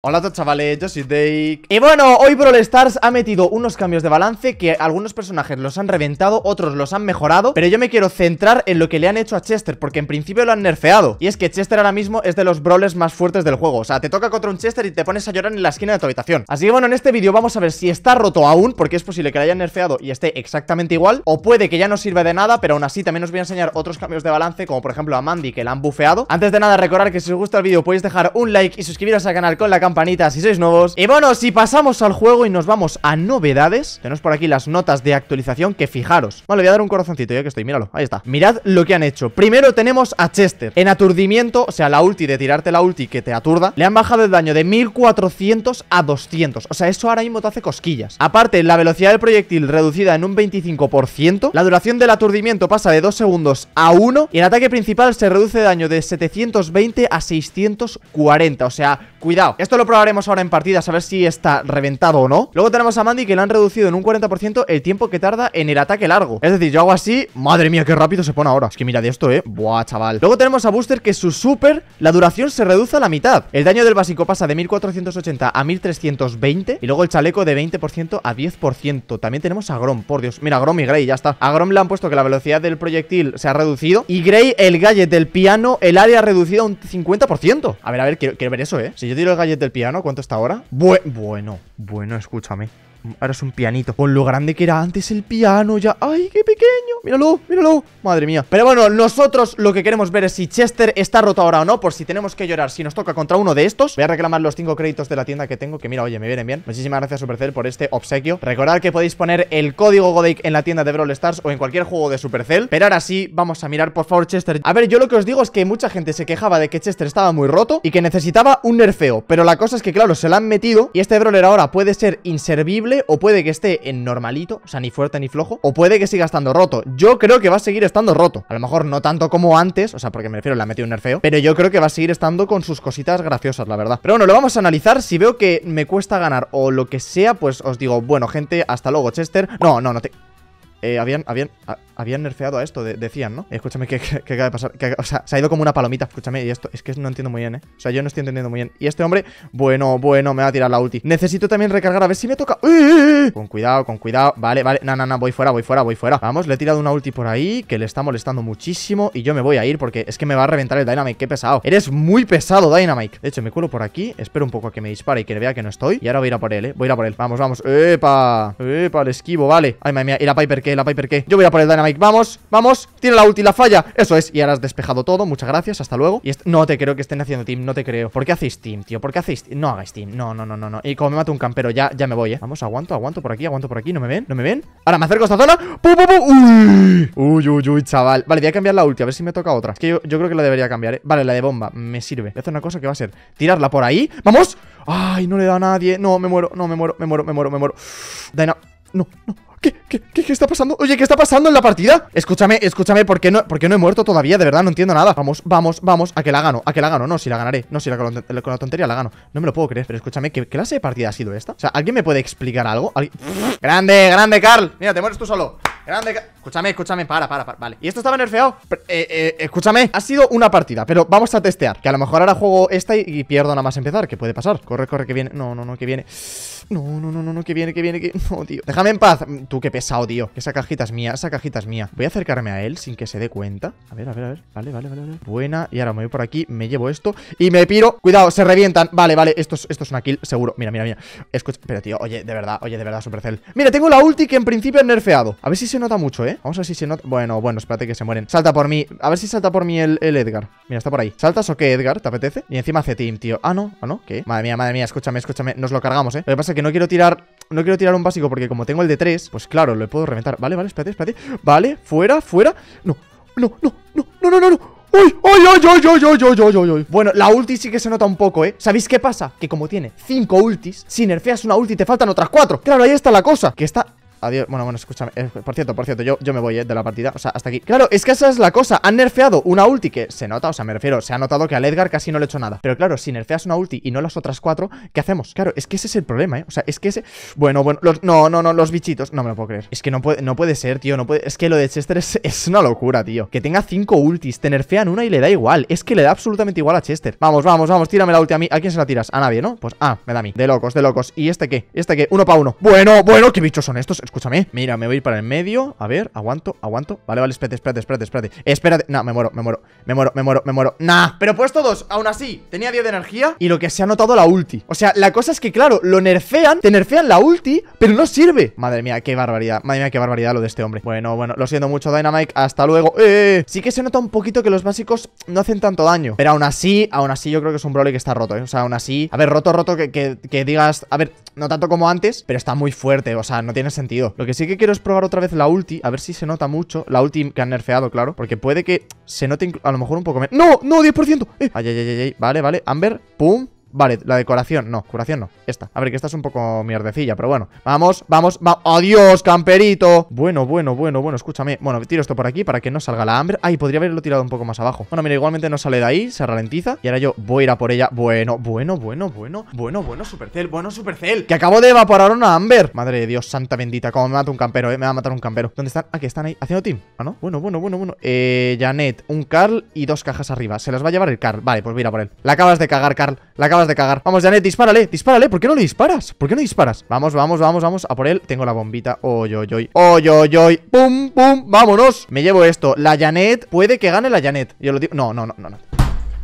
Hola a todos chavales, yo soy Dake Y bueno, hoy Brawl Stars ha metido unos cambios de balance que algunos personajes los han reventado, otros los han mejorado Pero yo me quiero centrar en lo que le han hecho a Chester, porque en principio lo han nerfeado Y es que Chester ahora mismo es de los brawlers más fuertes del juego O sea, te toca contra un Chester y te pones a llorar en la esquina de tu habitación Así que bueno, en este vídeo vamos a ver si está roto aún, porque es posible que lo hayan nerfeado y esté exactamente igual O puede que ya no sirva de nada, pero aún así también os voy a enseñar otros cambios de balance, como por ejemplo a Mandy que la han bufeado Antes de nada, recordar que si os gusta el vídeo podéis dejar un like y suscribiros al canal con la campanitas si sois nuevos Y bueno, si pasamos al juego y nos vamos a novedades Tenemos por aquí las notas de actualización que fijaros vale voy a dar un corazoncito ya que estoy, míralo, ahí está Mirad lo que han hecho Primero tenemos a Chester En aturdimiento, o sea, la ulti de tirarte la ulti que te aturda Le han bajado el daño de 1400 a 200 O sea, eso ahora mismo te hace cosquillas Aparte, la velocidad del proyectil reducida en un 25% La duración del aturdimiento pasa de 2 segundos a 1 Y el ataque principal se reduce de daño de 720 a 640 O sea, cuidado Esto lo probaremos ahora en partida, a ver si está reventado o no Luego tenemos a Mandy que le han reducido en un 40% el tiempo que tarda en el ataque largo Es decir, yo hago así, madre mía, qué rápido se pone ahora Es que mira de esto, eh, buah, chaval Luego tenemos a Booster que su super, la duración se reduce a la mitad El daño del básico pasa de 1480 a 1320 Y luego el chaleco de 20% a 10% También tenemos a Grom, por Dios, mira, Grom y Gray ya está A Grom le han puesto que la velocidad del proyectil se ha reducido Y Grey, el gadget del piano, el área reducida a un 50% A ver, a ver, quiero, quiero ver eso, eh Si yo tiro el gadget del piano? ¿Cuánto está ahora? bueno, bueno, escúchame ahora es un pianito. Con lo grande que era antes el piano ya. ¡Ay, qué pequeño! Míralo, míralo. Madre mía. Pero bueno, nosotros lo que queremos ver es si Chester está roto ahora o no. Por si tenemos que llorar, si nos toca contra uno de estos. Voy a reclamar los 5 créditos de la tienda que tengo. Que mira, oye, me vienen bien. Muchísimas gracias, Supercell, por este obsequio. Recordad que podéis poner el código Godake en la tienda de Brawl Stars o en cualquier juego de Supercell. Pero ahora sí, vamos a mirar, por favor, Chester. A ver, yo lo que os digo es que mucha gente se quejaba de que Chester estaba muy roto y que necesitaba un nerfeo. Pero la cosa es que, claro, se la han metido y este brawler ahora puede ser inservible o puede que esté en normalito, o sea, ni fuerte ni flojo, o puede que siga estando roto. Yo creo que va a seguir estando roto. A lo mejor no tanto como antes, o sea, porque me refiero, le ha metido un nerfeo, pero yo creo que va a seguir estando con sus cositas graciosas, la verdad. Pero bueno, lo vamos a analizar. Si veo que me cuesta ganar o lo que sea, pues os digo, bueno, gente, hasta luego, Chester. No, no, no te... Eh, habían, habían, habían nerfeado a esto, decían, ¿no? Escúchame, ¿qué, acaba de pasar? o sea, se ha ido como una palomita, escúchame, y esto es que no entiendo muy bien, ¿eh? O sea, yo no estoy entendiendo muy bien. Y este hombre, bueno, bueno, me va a tirar la ulti. Necesito también recargar, a ver si me toca. ¡Eh, eh, con cuidado, con cuidado. Vale, vale. No, no, no, voy fuera, voy fuera, voy fuera. Vamos, le he tirado una ulti por ahí, que le está molestando muchísimo. Y yo me voy a ir porque es que me va a reventar el Dynamite, qué pesado. Eres muy pesado, Dynamite. De hecho, me cuelo por aquí, espero un poco a que me dispare y que le vea que no estoy. Y ahora voy a ir a por él, ¿eh? Voy a ir a por él. Vamos, vamos. ¡Epa! ¡Epa! el esquivo, vale. Ay, madre mía. Y la Piper, la Piper que Yo voy a poner el Dynamite, vamos, vamos Tiene la ulti, la falla, eso es, y ahora has despejado todo Muchas gracias, hasta luego, y no te creo que estén haciendo team No te creo, ¿por qué hacéis team, tío? ¿Por qué hacéis No hagáis team, no, no, no, no, Y como me mato un campero, ya, ya me voy, eh Vamos, aguanto, aguanto por aquí, aguanto por aquí, ¿no me ven? ¿No me ven? Ahora me acerco a esta zona ¡Pum, uy Uy, uy, chaval Vale, voy a cambiar la ulti, a ver si me toca otra Es que yo, creo que la debería cambiar, eh. Vale, la de bomba, me sirve Voy a una cosa que va a ser tirarla por ahí ¡Vamos! ¡Ay, no le da a nadie! No, me muero, no, me muero, me muero, me muero, me muero, no, no, ¿Qué, qué, qué, está pasando? Oye, ¿qué está pasando en la partida? Escúchame, escúchame, ¿por qué no, por no he muerto todavía? De verdad, no entiendo nada Vamos, vamos, vamos, a que la gano, a que la gano No, si la ganaré, no, si la, con, la, tontería la gano No me lo puedo creer, pero escúchame, ¿qué, clase de partida ha sido esta? O sea, ¿alguien me puede explicar algo? ¡Grande, grande, Carl! Mira, te mueres tú solo Grande. Escúchame, escúchame, para, para, para. Vale. ¿Y esto estaba nerfeado? Eh, eh, escúchame. Ha sido una partida, pero vamos a testear. Que a lo mejor ahora juego esta y, pierdo nada más empezar. ¿Qué puede pasar. Corre, corre, que viene. No, no, no, que viene. No, no, no, no, no, que viene, que viene, que... No, tío. Déjame en paz. Mm, tú, qué pesado, tío. Esa cajita es mía, esa cajita es mía. Voy a acercarme a él sin que se dé cuenta. A ver, a ver, a ver. Vale, vale, vale. Buena. Y ahora me voy por aquí, me llevo esto y me piro. Cuidado, se revientan. Vale, vale. Esto es, una kill, seguro. Mira, mira, mira. Escucha. Pero, tío, oye, de verdad, oye, de verdad, Supercell. Mira, tengo la ulti que en principio he nerfeado. A ver si se nota mucho, ¿eh? Vamos a ver si se nota... Bueno, bueno, espérate que se mueren. Salta por mí. A ver si salta por mí el, Edgar. Mira, está por ahí. ¿Saltas o qué, Edgar? ¿Te apetece? Y encima hace team, tío. Ah, no. Ah, no. ¿Qué? Madre mía, madre mía. Escúchame, escúchame. Nos lo cargamos, ¿eh? Lo que pasa es que no quiero tirar... No quiero tirar un básico porque como tengo el de 3, pues claro, lo puedo reventar. Vale, vale, espérate, espérate. Vale, fuera, fuera. No, no, no, no, no, no, no. no. ¡Uy! ¡Uy, uy, uy, uy, uy, uy, uy, uy! Bueno, la ulti sí que se nota un poco, ¿eh? ¿Sabéis qué pasa? Que como tiene 5 ultis, si nerfeas una ulti te faltan otras cuatro. Claro, ahí está la cosa. Que está Adiós. Bueno, bueno, escúchame. Eh, por cierto, por cierto, yo, yo me voy eh, de la partida. O sea, hasta aquí. Claro, es que esa es la cosa. Han nerfeado una ulti que se nota, o sea, me refiero, se ha notado que a Edgar casi no le he hecho nada. Pero claro, si nerfeas una ulti y no las otras cuatro, ¿qué hacemos? Claro, es que ese es el problema, ¿eh? O sea, es que ese... Bueno, bueno, no, no, no, los bichitos. No me lo puedo creer. Es que no puede, no puede ser, tío. No puede... Es que lo de Chester es, una locura, tío. Que tenga cinco ultis, te nerfean una y le da igual. Es que le da absolutamente igual a Chester. Vamos, vamos, vamos, tírame la ulti a mí. ¿A quién se la tiras? A nadie, ¿no? Pues, ah, me da a mí. De locos, de locos. ¿Y este qué? ¿Este qué? Uno para uno. Bueno, bueno, ¿qué bichos son estos? Escúchame. Mira, me voy para el medio. A ver, aguanto, aguanto. Vale, vale, espérate, espérate, espérate, espérate. Espérate. No, me muero, me muero, me muero, me muero, me muero. Nah, pero pues todos Aún así, tenía 10 de energía y lo que se ha notado la ulti. O sea, la cosa es que, claro, lo nerfean, te nerfean la ulti, pero no sirve. Madre mía, qué barbaridad. Madre mía, qué barbaridad lo de este hombre. Bueno, bueno, lo siento mucho, Dynamite. Hasta luego. Eh, eh, eh. sí que se nota un poquito que los básicos no hacen tanto daño. Pero aún así, aún así, yo creo que es un Broly que está roto, ¿eh? O sea, aún así. A ver, roto, roto, que digas. A ver, no tanto como antes, pero está muy fuerte. O sea, no tiene sentido. Lo que sí que quiero es probar otra vez la ulti, a ver si se nota mucho. La ulti que han nerfeado, claro. Porque puede que se note a lo mejor un poco menos. ¡No! ¡No! ¡10%! Eh. ay, ay, ay, ay. Vale, vale. Amber, pum. Vale, la decoración, no, curación no Esta, a ver que esta es un poco mierdecilla, pero bueno Vamos, vamos, vamos, adiós, camperito Bueno, bueno, bueno, bueno, escúchame Bueno, tiro esto por aquí para que no salga la hambre Ay, podría haberlo tirado un poco más abajo Bueno, mira, igualmente no sale de ahí, se ralentiza Y ahora yo voy a ir a por ella, bueno, bueno, bueno, bueno Bueno, bueno, supercel, bueno, supercel, Que acabo de evaporar una Amber Madre de Dios, santa bendita, como me mata un campero, eh Me va a matar un campero ¿Dónde están? Aquí ah, están ahí, haciendo team Ah, no, bueno, bueno, bueno, bueno Eh, Janet, un Carl y dos cajas arriba Se las va a llevar el Carl, vale, pues mira por él La acabas de cagar, Carl, de cagar Vamos, Janet, dispárale, dispárale ¿Por qué no le disparas? ¿Por qué no disparas? Vamos, vamos, vamos, vamos A por él Tengo la bombita Oy, oy, oy Oy, oy, oy Pum, pum Vámonos Me llevo esto La Janet Puede que gane la Janet Yo lo digo No, no, no, no, no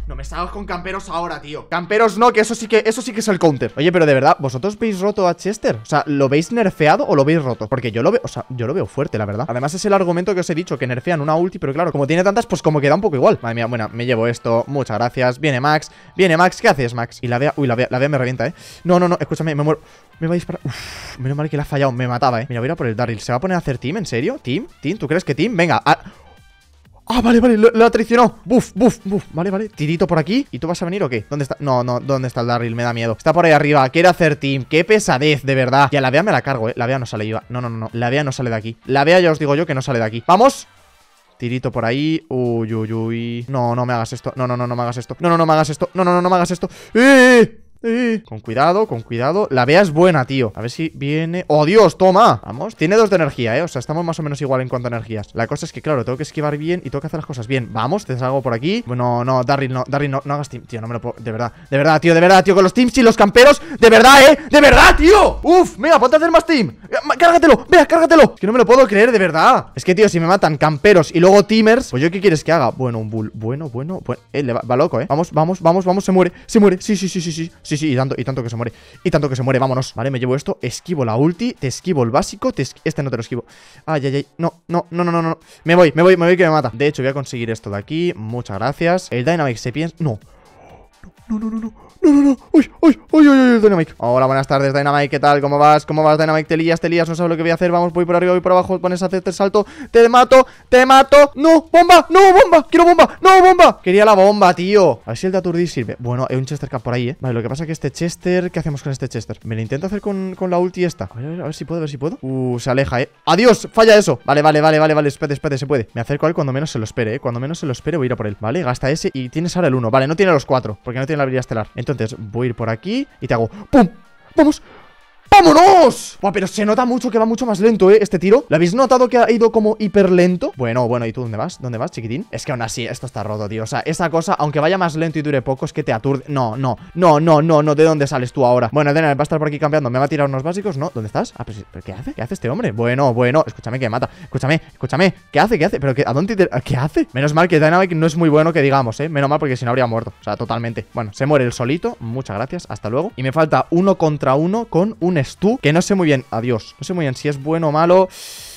no me salgas con camperos ahora, tío Camperos no, que eso sí que eso sí que es el counter Oye, pero de verdad, ¿vosotros veis roto a Chester? O sea, ¿lo veis nerfeado o lo veis roto? Porque yo lo veo, o sea, yo lo veo fuerte, la verdad Además es el argumento que os he dicho, que nerfean una ulti Pero claro, como tiene tantas, pues como queda un poco igual Madre mía, bueno, me llevo esto, muchas gracias Viene Max, viene Max, ¿qué haces, Max? Y la vea, uy, la vea, la me revienta, ¿eh? No, no, no, escúchame, me muero Me va a disparar, menos mal que la ha fallado, me mataba, ¿eh? Mira, voy a por el Daryl ¿Se va a poner a hacer team, en serio? ¿Team? ¿Team? ¿Tú crees que team? Venga, a... Ah, vale, vale, lo, ha traicionado Buf, buf, buf, vale, vale Tirito por aquí ¿Y tú vas a venir o qué? ¿Dónde está? No, no, ¿dónde está el Darryl? Me da miedo Está por ahí arriba Quiere hacer team Qué pesadez, de verdad Ya, la VEA me la cargo, eh La Vea no sale, iba No, no, no, La Vea no sale de aquí La Vea, ya os digo yo que no sale de aquí ¡Vamos! Tirito por ahí. Uy, uy, uy. No, no me hagas esto. No, no, no, no me hagas esto. No, no, no me hagas esto. No, no, no, no me hagas esto. ¡Eh! Con cuidado, con cuidado. La vea es buena, tío. A ver si viene... ¡Oh, Dios! ¡Toma! Vamos. Tiene dos de energía, ¿eh? O sea, estamos más o menos igual en cuanto a energías. La cosa es que, claro, tengo que esquivar bien y tengo que hacer las cosas bien. Vamos, te salgo por aquí. Bueno, no, Darryl, no, Darryl, no, no hagas team. Tío, no me lo puedo... De verdad, de verdad, tío, de verdad, tío. Con los teams y los camperos, de verdad, ¿eh? ¡De verdad, tío! ¡Uf! Mira, ponte a hacer más team. Eh, ¡Cárgatelo! ¡Vea, cárgatelo! que no me lo puedo creer, de verdad. Es que, tío, si me matan camperos y luego teamers, pues yo qué quieres que haga. Bueno, un bull. Bueno, bueno, bueno. Eh, va, loco, ¿eh? Vamos, vamos, vamos, vamos. Se muere, se muere. sí, sí, sí, sí. sí Sí, sí, y tanto, y tanto que se muere. Y tanto que se muere, vámonos. Vale, me llevo esto. Esquivo la ulti, te esquivo el básico, te Este no te lo esquivo. Ay, ay, ay. No, no, no, no, no, Me voy, me voy, me voy que me mata. De hecho, voy a conseguir esto de aquí. Muchas gracias. El Dynamic se piensa... No. No, no, no, no no, no, no. Uy, uy, uy, Hola, buenas tardes, Dynamite. ¿Qué tal? ¿Cómo vas? ¿Cómo vas, Dynamite? Te lías, No sabes lo que voy a hacer. Vamos, voy por arriba, voy por abajo. Pones a hacer el salto. Te mato, te mato. No, bomba, no, bomba. Quiero bomba, no, bomba. Quería la bomba, tío. A ver si el aturdir sirve. Bueno, hay un Chester por ahí, eh. Vale, lo que pasa es que este Chester. ¿Qué hacemos con este Chester? Me lo intento hacer con, con la ulti esta. A ver, si puedo, a ver si puedo. Uh, se aleja, eh. ¡Adiós! Falla eso. Vale, vale, vale, vale, vale. Espérate, espérate, se puede. Me acerco a él cuando menos se lo espere, eh. Cuando menos se lo espere, voy a ir a por él. Vale, gasta ese y tienes ahora el uno Vale, no tiene los cuatro porque no tiene la habilidad estelar. Entonces, entonces voy a ir por aquí y te hago ¡Pum! ¡Vamos! ¡Vámonos! Buah, pero se nota mucho que va mucho más lento, ¿eh? Este tiro. ¿Lo habéis notado que ha ido como hiper lento? Bueno, bueno, ¿y tú dónde vas? ¿Dónde vas, chiquitín? Es que aún así, esto está roto, tío. O sea, esa cosa, aunque vaya más lento y dure poco, es que te aturde. No, no, no, no, no, no. ¿De dónde sales tú ahora? Bueno, Dena va a estar por aquí cambiando. ¿Me va a tirar unos básicos? No, ¿dónde estás? Ah, pues, pero, ¿qué hace? ¿Qué hace este hombre? Bueno, bueno, escúchame que me mata. Escúchame, escúchame. ¿Qué hace? ¿Qué hace? ¿Pero qué, a dónde te... ¿Qué hace? Menos mal que Dynamic no es muy bueno que digamos, ¿eh? Menos mal porque si no habría muerto. O sea, totalmente. Bueno, se muere el solito. Muchas gracias. Hasta luego. Y me falta uno contra uno con un tú, que no sé muy bien, adiós, no sé muy bien si es bueno o malo.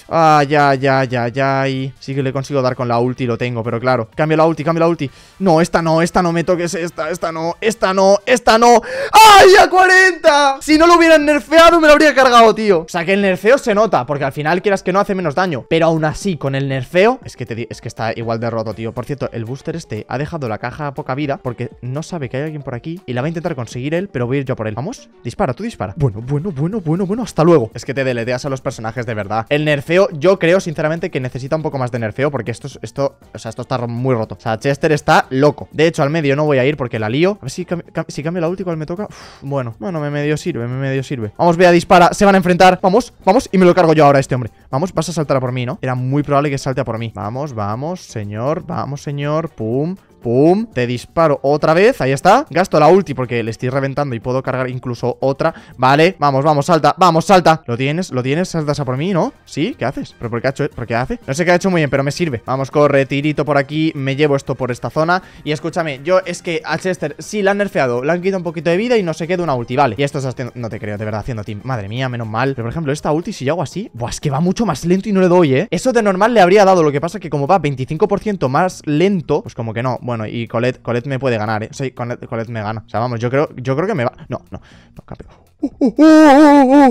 Ay, ah, ya, ya, ya ya. Sí que le consigo dar con la ulti, lo tengo, pero claro. Cambio la ulti, cambio la ulti. No, esta no, esta no me toques, esta, esta no, esta no, esta no. ¡Ay, a 40! Si no lo hubieran nerfeado, me lo habría cargado, tío. O sea, que el nerfeo se nota, porque al final quieras que no hace menos daño. Pero aún así, con el nerfeo, es que, te, es que está igual de roto, tío. Por cierto, el booster este ha dejado la caja a poca vida, porque no sabe que hay alguien por aquí y la va a intentar conseguir él, pero voy yo por él. Vamos, dispara, tú dispara. Bueno, bueno, bueno, bueno, bueno, hasta luego. Es que te deleteas a los personajes de verdad. El nerfeo yo creo sinceramente que necesita un poco más de nerfeo porque esto, esto, o sea, esto está muy roto. O sea, Chester está loco. De hecho, al medio no voy a ir porque la lío. A ver si, si cambio la última él me toca? bueno, bueno, me medio sirve, me medio sirve. Vamos, a dispara. Se van a enfrentar. Vamos, vamos. Y me lo cargo yo ahora a este hombre. Vamos, vas a saltar a por mí, ¿no? Era muy probable que salte a por mí. Vamos, vamos, señor. Vamos, señor. Pum. Pum, te disparo otra vez, ahí está Gasto la ulti porque le estoy reventando y puedo cargar incluso otra Vale, vamos, vamos, salta, vamos, salta Lo tienes, lo tienes, saltas a por mí, ¿no? ¿Sí? ¿Qué haces? ¿Pero por qué, ha hecho, por qué hace? No sé qué ha hecho muy bien, pero me sirve Vamos, corre, tirito por aquí, me llevo esto por esta zona Y escúchame, yo es que a Chester sí la han nerfeado Le han quitado un poquito de vida y no se queda una ulti, vale Y esto es haciendo, no te creo, de verdad, haciendo team Madre mía, menos mal Pero por ejemplo, esta ulti si yo hago así Buah, es que va mucho más lento y no le doy, ¿eh? Eso de normal le habría dado, lo que pasa que como va 25% más lento Pues como que no bueno, y Colette, Colette me puede ganar, ¿eh? Sí, Colette, me gana. O sea, vamos, yo creo, yo creo que me va... No, no, no, campeón no,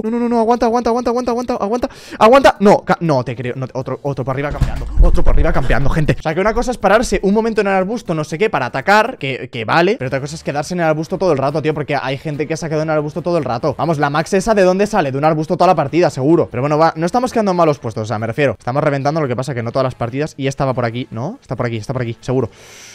no, no, no, aguanta, aguanta, aguanta, aguanta, aguanta, aguanta, aguanta. No, no te creo. otro, otro por arriba campeando. Otro por arriba campeando, gente. O sea, que una cosa es pararse un momento en el arbusto, no sé qué, para atacar, que, que vale. Pero otra cosa es quedarse en el arbusto todo el rato, tío, porque hay gente que se ha quedado en el arbusto todo el rato. Vamos, la max esa de dónde sale? De un arbusto toda la partida, seguro. Pero bueno, va, no estamos quedando en malos puestos, o sea, me refiero. Estamos reventando lo que pasa que no todas las partidas. Y esta va por aquí, ¿no? Está por aquí, está por aquí, seguro.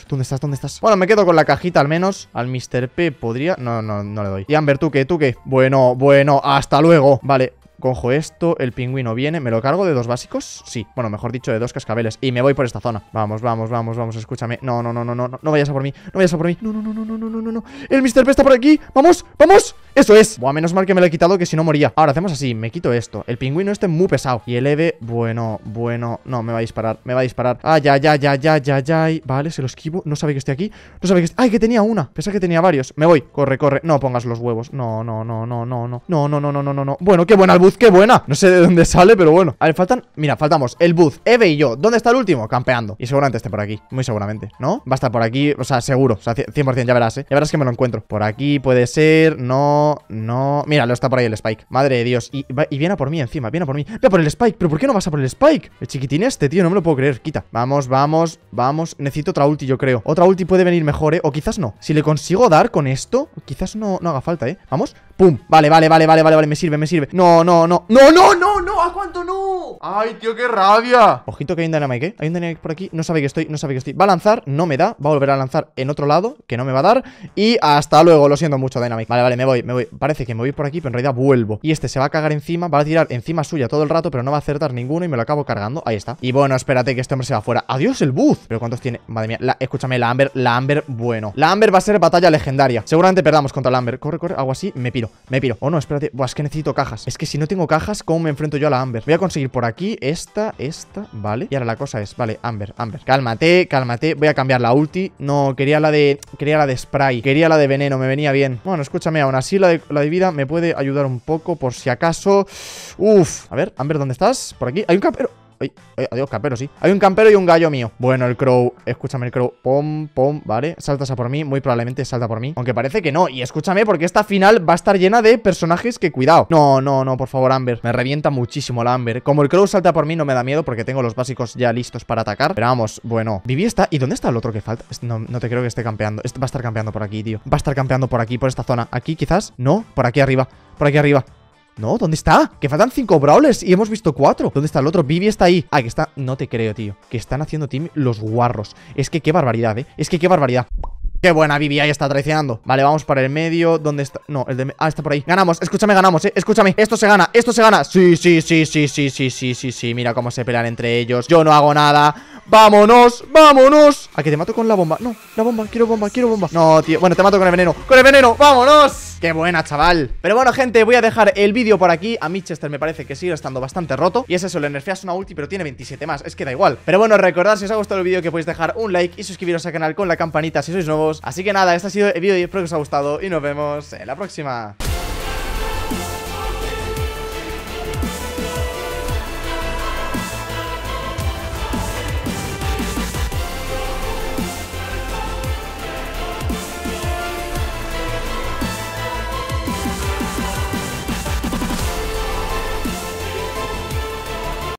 ¿Dónde estás? ¿Dónde estás? Bueno, me quedo con la cajita al menos. Al Mr. P podría. No, no, no le doy. Y Amber, ¿tú qué? ¿Tú qué? Bueno, bueno, bueno, hasta luego Vale, Cojo esto, el pingüino viene. ¿Me lo cargo de dos básicos? Sí. Bueno, mejor dicho, de dos cascabeles. Y me voy por esta zona. Vamos, vamos, vamos, vamos, escúchame. No, no, no, no, no, no, vayas a por mí. No vayas a por mí. No, no, no, no, no, no, no, no. El Mr. P está por aquí. Vamos, vamos. Eso es. Bueno, menos mal que me lo he quitado, que si no moría. Ahora hacemos así. Me quito esto. El pingüino este muy pesado. Y el Eve, bueno, bueno. No, me va a disparar, me va a disparar. Ay, ay, ay, ay, ay, ay, ay. Vale, se lo esquivo. No sabe que estoy aquí. No sabe que Ay, que tenía una. Pensaba que tenía varios. Me voy. Corre, corre. No pongas los huevos. No, no, no, no, no, no. No, no, no, no, no, no, Bueno, qué buen qué buena No sé de dónde sale, pero bueno A ver, faltan... Mira, faltamos El booth, Eve y yo ¿Dónde está el último? Campeando Y seguramente esté por aquí Muy seguramente, ¿no? Va a estar por aquí O sea, seguro O sea, 100% ya verás, ¿eh? Ya verás que me lo encuentro Por aquí puede ser No, no Mira, lo está por ahí el Spike Madre de Dios Y, viene a por mí encima Viene a por mí Ve por el Spike ¿Pero por qué no vas a por el Spike? El chiquitín este, tío No me lo puedo creer Quita Vamos, vamos, vamos Necesito otra ulti, yo creo Otra ulti puede venir mejor, ¿eh? O quizás no Si le consigo dar con esto Quizás no, no haga falta, ¿eh? Vamos ¡Pum! Vale, vale, vale, vale, vale, vale, me sirve, me sirve No, no, no, no, no, no, no, ¿a cuánto no? ¡Ay, tío, qué rabia! Ojito que hay un Dynamite, ¿eh? Hay un Dynamite por aquí, no sabe que estoy, no sabe que estoy Va a lanzar, no me da, va a volver a lanzar en otro lado Que no me va a dar, y hasta luego, lo siento mucho, Dynamite Vale, vale, me voy, me voy Parece que me voy por aquí, pero en realidad vuelvo Y este se va a cagar encima, va a tirar encima suya todo el rato Pero no va a acertar ninguno y me lo acabo cargando Ahí está, y bueno, espérate que este hombre se va fuera ¡Adiós el booth. Pero ¿cuántos tiene? Madre mía, escúchame, la Amber, la Amber, bueno La Amber va a ser batalla legendaria Seguramente perdamos contra la Amber Corre, corre, algo así, me pide me piro. Oh, no, espérate. Buah, es que necesito cajas. Es que si no tengo cajas, ¿cómo me enfrento yo a la Amber? Voy a conseguir por aquí esta, esta, vale. Y ahora la cosa es, vale, Amber, Amber. Cálmate, cálmate. Voy a cambiar la ulti. No, quería la de, quería la de spray. Quería la de veneno, me venía bien. Bueno, escúchame, aún así la de, vida me puede ayudar un poco por si acaso. uff A ver, Amber, ¿dónde estás? Por aquí. Hay un campero adiós, campero, sí. Hay un campero y un gallo mío. Bueno, el crow. Escúchame, el crow. Pom, pom, vale. Saltas a por mí. Muy probablemente salta por mí. Aunque parece que no. Y escúchame, porque esta final va a estar llena de personajes que cuidado. No, no, no, por favor, Amber. Me revienta muchísimo la Amber. Como el crow salta por mí, no me da miedo porque tengo los básicos ya listos para atacar. Pero vamos, bueno. Vivi está. ¿Y dónde está el otro que falta? No, te creo que esté campeando. va a estar campeando por aquí, tío. Va a estar campeando por aquí, por esta zona. Aquí, quizás. No, por aquí arriba. Por aquí arriba. No, ¿dónde está? Que faltan cinco brawlers y hemos visto cuatro. ¿Dónde está el otro? Vivi está ahí. Ah, que está... No te creo, tío. Que están haciendo team los guarros. Es que qué barbaridad, ¿eh? Es que qué barbaridad. Qué buena, Vivi, ahí está traicionando Vale, vamos para el medio, ¿dónde está? No, el de... Ah, está por ahí Ganamos, escúchame, ganamos, eh, escúchame Esto se gana, esto se gana Sí, sí, sí, sí, sí, sí, sí, sí, sí Mira cómo se pelean entre ellos Yo no hago nada Vámonos, vámonos ¿A que te mato con la bomba? No, la bomba, quiero bomba, quiero bomba No, tío, bueno, te mato con el veneno ¡Con el veneno, vámonos! ¡Qué buena, chaval! Pero bueno, gente, voy a dejar el vídeo por aquí A Michester me parece que sigue estando bastante roto Y es eso, le nerfeas una ulti, pero tiene 27 más Es que da igual Pero bueno, recordad si os ha gustado el vídeo que podéis dejar un like Y suscribiros al canal con la campanita si sois nuevos Así que nada, este ha sido el vídeo y espero que os haya gustado Y nos vemos en la próxima